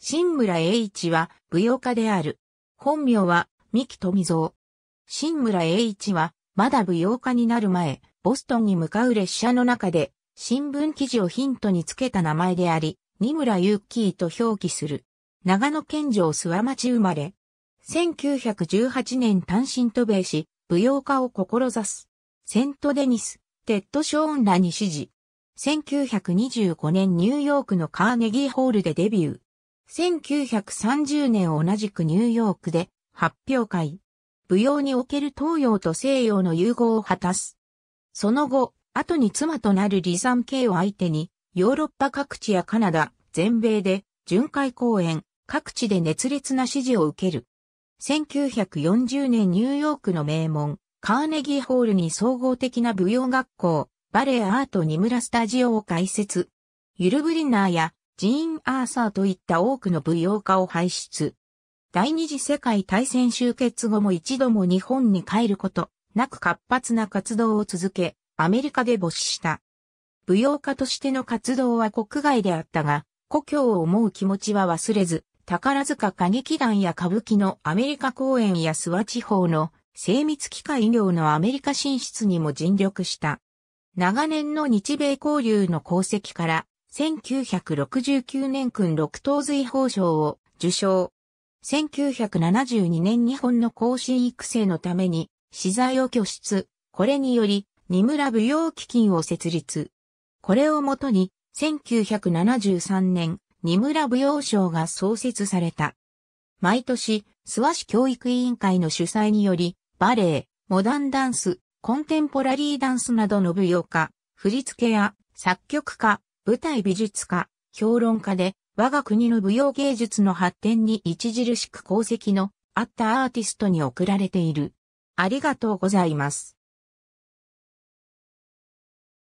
新村栄一は舞踊家である。本名は三木富蔵。新村栄一はまだ舞踊家になる前、ボストンに向かう列車の中で新聞記事をヒントにつけた名前であり、二村ゆっきーと表記する。長野県上諏訪町生まれ。1918年単身渡米し、舞踊家を志す。セントデニス、テッド・ショーンらに指示。1925年ニューヨークのカーネギーホールでデビュー。1930年同じくニューヨークで発表会。舞踊における東洋と西洋の融合を果たす。その後、後に妻となるリザン・ケイを相手に、ヨーロッパ各地やカナダ、全米で、巡回公演、各地で熱烈な支持を受ける。1940年ニューヨークの名門、カーネギーホールに総合的な舞踊学校、バレエアートニムラスタジオを開設。ユル・ブリナーやジーン・アーサーといった多くの舞踊家を輩出。第二次世界大戦終結後も一度も日本に帰ることなく活発な活動を続け、アメリカで没した。舞踊家としての活動は国外であったが、故郷を思う気持ちは忘れず、宝塚歌劇団や歌舞伎のアメリカ公演や諏訪地方の精密機械業のアメリカ進出にも尽力した。長年の日米交流の功績から1969年君六等随法賞を受賞。1972年日本の更新育成のために、資材を拠出。これにより、二村舞踊基金を設立。これをもとに、1973年、二村舞踊賞が創設された。毎年、諏訪市教育委員会の主催により、バレエ、モダンダンス、コンテンポラリーダンスなどの舞踊家、振付や作曲家、舞台美術家、評論家で、我が国の舞踊芸術の発展に著しく功績のあったアーティストに贈られている。ありがとうございます。